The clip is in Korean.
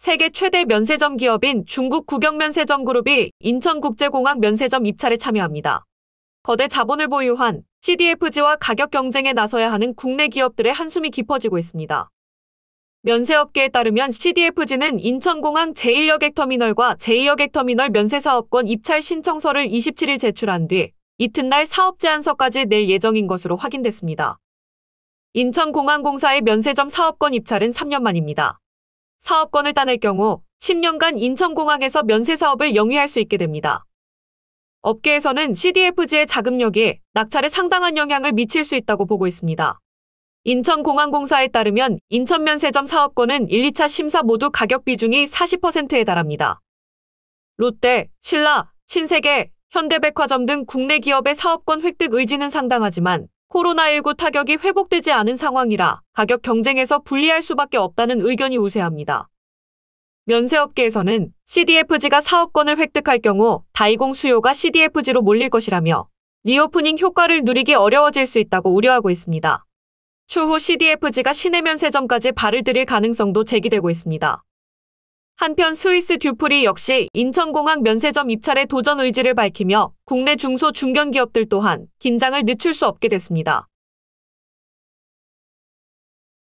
세계 최대 면세점 기업인 중국 국영면세점 그룹이 인천국제공항 면세점 입찰에 참여합니다. 거대 자본을 보유한 CDFG와 가격 경쟁에 나서야 하는 국내 기업들의 한숨이 깊어지고 있습니다. 면세업계에 따르면 CDFG는 인천공항 제1여객터미널과 제2여객터미널 면세사업권 입찰 신청서를 27일 제출한 뒤 이튿날 사업 제안서까지 낼 예정인 것으로 확인됐습니다. 인천공항공사의 면세점 사업권 입찰은 3년 만입니다. 사업권을 따낼 경우 10년간 인천공항에서 면세사업을 영위할 수 있게 됩니다. 업계에서는 CDFG의 자금력이 낙찰에 상당한 영향을 미칠 수 있다고 보고 있습니다. 인천공항공사에 따르면 인천면세점 사업권은 1, 2차 심사 모두 가격 비중이 40%에 달합니다. 롯데, 신라, 신세계, 현대백화점 등 국내 기업의 사업권 획득 의지는 상당하지만 코로나19 타격이 회복되지 않은 상황이라 가격 경쟁에서 불리할 수밖에 없다는 의견이 우세합니다. 면세업계에서는 CDFG가 사업권을 획득할 경우 다이공 수요가 CDFG로 몰릴 것이라며 리오프닝 효과를 누리기 어려워질 수 있다고 우려하고 있습니다. 추후 CDFG가 시내 면세점까지 발을 들일 가능성도 제기되고 있습니다. 한편 스위스 듀프리 역시 인천공항 면세점 입찰에 도전 의지를 밝히며 국내 중소 중견기업들 또한 긴장을 늦출 수 없게 됐습니다.